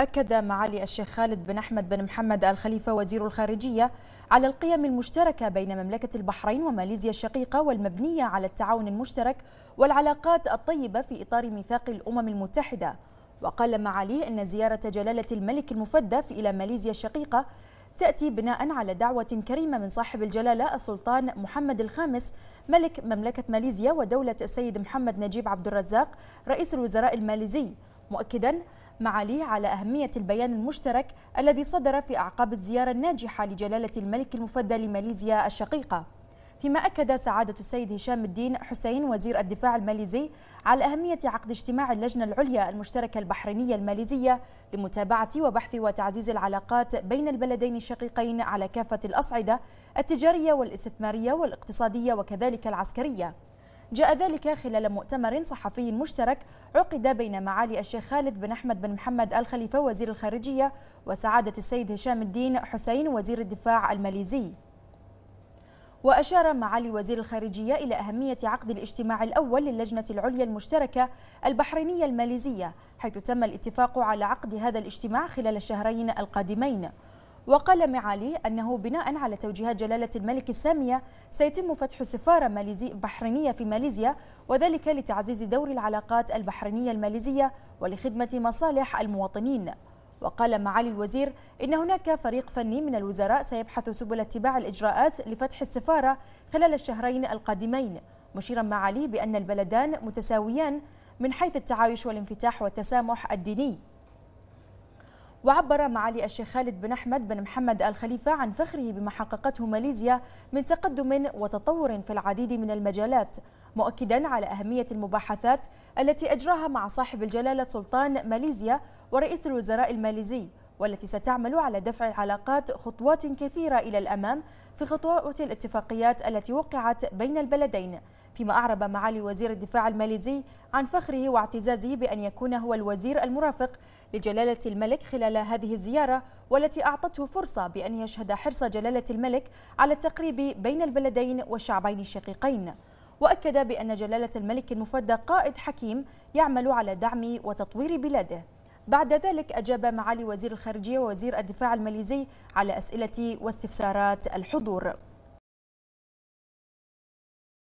أكد معالي الشيخ خالد بن أحمد بن محمد الخليفة وزير الخارجية على القيم المشتركة بين مملكة البحرين وماليزيا الشقيقة والمبنية على التعاون المشترك والعلاقات الطيبة في إطار ميثاق الأمم المتحدة وقال معاليه أن زيارة جلالة الملك المفدى إلى ماليزيا الشقيقة تأتي بناء على دعوة كريمة من صاحب الجلالة السلطان محمد الخامس ملك مملكة ماليزيا ودولة السيد محمد نجيب عبد الرزاق رئيس الوزراء الماليزي مؤكدا معاليه على أهمية البيان المشترك الذي صدر في أعقاب الزيارة الناجحة لجلالة الملك المفدى لماليزيا الشقيقة فيما أكد سعادة السيد هشام الدين حسين وزير الدفاع الماليزي على أهمية عقد اجتماع اللجنة العليا المشتركة البحرينية الماليزية لمتابعة وبحث وتعزيز العلاقات بين البلدين الشقيقين على كافة الأصعدة التجارية والاستثمارية والاقتصادية وكذلك العسكرية جاء ذلك خلال مؤتمر صحفي مشترك عقد بين معالي الشيخ خالد بن أحمد بن محمد الخليفة وزير الخارجية وسعادة السيد هشام الدين حسين وزير الدفاع الماليزي وأشار معالي وزير الخارجية إلى أهمية عقد الاجتماع الأول للجنة العليا المشتركة البحرينية الماليزية حيث تم الاتفاق على عقد هذا الاجتماع خلال الشهرين القادمين وقال معالي أنه بناء على توجيهات جلالة الملك السامية سيتم فتح سفارة ماليزي بحرينية في ماليزيا وذلك لتعزيز دور العلاقات البحرينية الماليزية ولخدمة مصالح المواطنين وقال معالي الوزير إن هناك فريق فني من الوزراء سيبحث سبل اتباع الإجراءات لفتح السفارة خلال الشهرين القادمين مشيرا معاليه بأن البلدان متساويان من حيث التعايش والانفتاح والتسامح الديني وعبر معالي الشيخ خالد بن أحمد بن محمد الخليفة عن فخره بما حققته ماليزيا من تقدم وتطور في العديد من المجالات مؤكدا على أهمية المباحثات التي أجراها مع صاحب الجلالة سلطان ماليزيا ورئيس الوزراء الماليزي والتي ستعمل على دفع العلاقات خطوات كثيرة إلى الأمام في خطوات الاتفاقيات التي وقعت بين البلدين فيما أعرب معالي وزير الدفاع الماليزي عن فخره واعتزازه بأن يكون هو الوزير المرافق لجلالة الملك خلال هذه الزيارة والتي أعطته فرصة بأن يشهد حرص جلالة الملك على التقريب بين البلدين والشعبين الشقيقين وأكد بأن جلالة الملك المفدى قائد حكيم يعمل على دعم وتطوير بلاده بعد ذلك أجاب معالي وزير الخارجية ووزير الدفاع الماليزي على أسئلة واستفسارات الحضور